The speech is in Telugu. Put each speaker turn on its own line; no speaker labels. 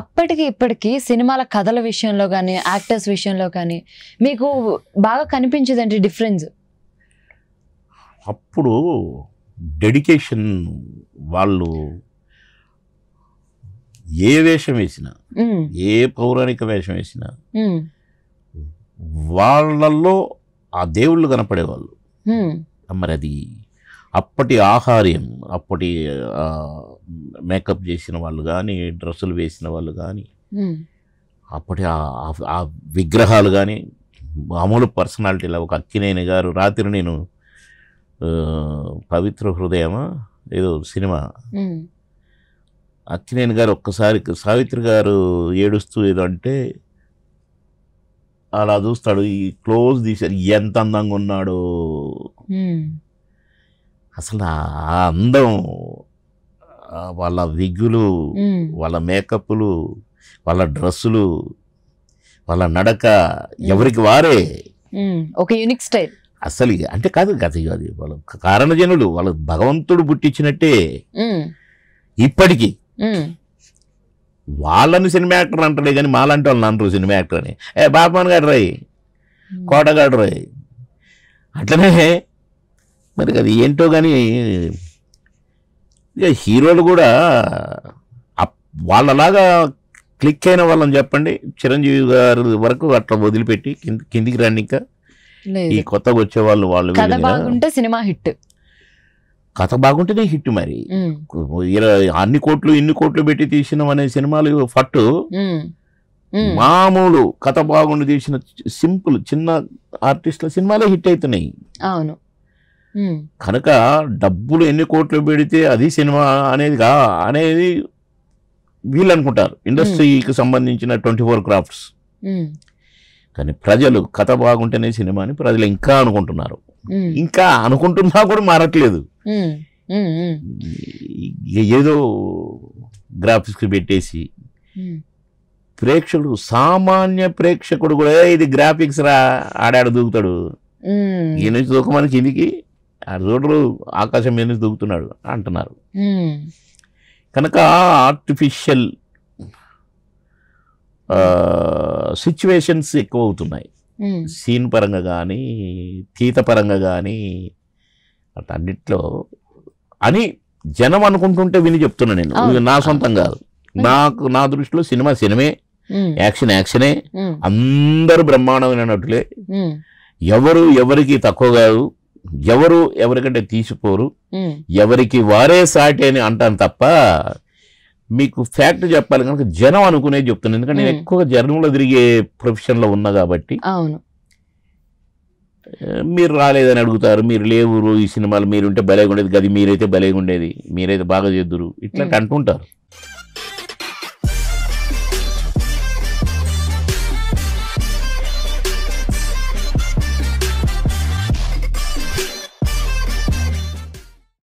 అప్పటికి ఇప్పటికి సినిమాల కథల విషయంలో కానీ యాక్టర్స్ విషయంలో కానీ మీకు బాగా కనిపించేదండి డిఫరెన్స్ అప్పుడు డెడికేషన్ వాళ్ళు ఏ వేషం వేసినా ఏ పౌరాణిక వేషం వేసినా వాళ్ళల్లో ఆ దేవుళ్ళు కనపడేవాళ్ళు మరి అది అప్పటి ఆహార్యం అప్పటి మేకప్ చేసిన వాళ్ళు కానీ డ్రెస్సులు వేసిన వాళ్ళు కానీ అప్పటి ఆ విగ్రహాలు కానీ మామూలు పర్సనాలిటీలో ఒక అక్కినేని గారు రాత్రి నేను పవిత్ర హృదయమా ఏదో సినిమా అక్కినేని గారు ఒక్కసారి సావిత్రి గారు ఏడుస్తూ ఏదో అంటే అలా చూస్తాడు ఈ క్లోజ్ తీశారు ఎంత అందంగా ఉన్నాడో అసలు ఆ అందం వాళ్ళ విగ్గులు వాళ్ళ మేకప్లు వాళ్ళ డ్రెస్సులు వాళ్ళ నడక ఎవరికి వారే ఒక యూనిక్ స్టైల్ అసలు అంటే కాదు గత అది వాళ్ళ కారణజనులు వాళ్ళ భగవంతుడు పుట్టించినట్టే ఇప్పటికీ వాళ్ళని సినిమా యాక్టర్ అంటారే కానీ మాలాంటి వాళ్ళని అంటారు సినిమా యాక్టర్ అని ఏ బాబమాన్ గారు రాయి కోటగాడు రాయి అట్లనే మరి అది ఏంటో కానీ ఇక హీరోలు కూడా వాళ్ళలాగా క్లిక్ అయిన వాళ్ళని చెప్పండి చిరంజీవి గారి వరకు అట్లా వదిలిపెట్టి కిందికి రండి ఇంకా ఈ కొత్తగా వచ్చేవాళ్ళు వాళ్ళు వాళ్ళు బాగుంటే సినిమా హిట్ కథ బాగుంటేనే హిట్ మరి అన్ని కోట్లు ఇన్ని కోట్లు పెట్టి తీసిన అనే సినిమాలు ఫట్ మామూలు కథ బాగుండి తీసిన సింపుల్ చిన్న ఆర్టిస్టుల సినిమాలే హిట్ అవుతున్నాయి అవును కనుక డబ్బులు ఎన్ని కోట్లు పెడితే అది సినిమా అనేది కా అనేది వీళ్ళు అనుకుంటారు ఇండస్ట్రీకి సంబంధించిన ట్వంటీ ఫోర్ క్రాఫ్ట్స్ కానీ ప్రజలు కథ బాగుంటేనే సినిమా అని ప్రజలు ఇంకా అనుకుంటున్నారు ఇంకా అనుకుంటున్నా కూడా మారట్లేదు ఏదో గ్రాఫిక్స్ పెట్టేసి ప్రేక్షకుడు సామాన్య ప్రేక్షకుడు కూడా ఇది గ్రాఫిక్స్ రా ఆడాడు దూకుతాడు ఈ నుంచి దూకమని కిందికి చూడరు ఆకాశం మీద నుంచి దూకుతున్నాడు అంటున్నారు కనుక ఆర్టిఫిషియల్ సిచ్యువేషన్స్ ఎక్కువ అవుతున్నాయి సీన్ పరంగా కానీ తీత పరంగా కానీ అన్నిట్లో అని జనం అనుకుంటుంటే విని చెప్తున్నా నేను నా సొంతం కాదు నాకు నా దృష్టిలో సినిమా సినిమే యాక్షన్ యాక్షనే అందరూ బ్రహ్మాండమైన నటులే ఎవరు ఎవరికి తక్కువ కాదు ఎవరు ఎవరికంటే తీసుకోరు ఎవరికి వారే సాటి అని అంటాను తప్ప మీకు ఫ్యాక్ట్ చెప్పాలి కనుక జనం అనుకునేది చెప్తున్నాను ఎందుకంటే నేను ఎక్కువగా జనంలో తిరిగే లో ఉన్నా కాబట్టి అవును మీరు రాలేదని అడుగుతారు మీరు లేవురు ఈ సినిమాలు మీరుంటే బలేగుండేది గది మీరైతే బలేగుండేది మీరైతే బాగా చేద్దురు ఇట్లాంటి అంటుంటారు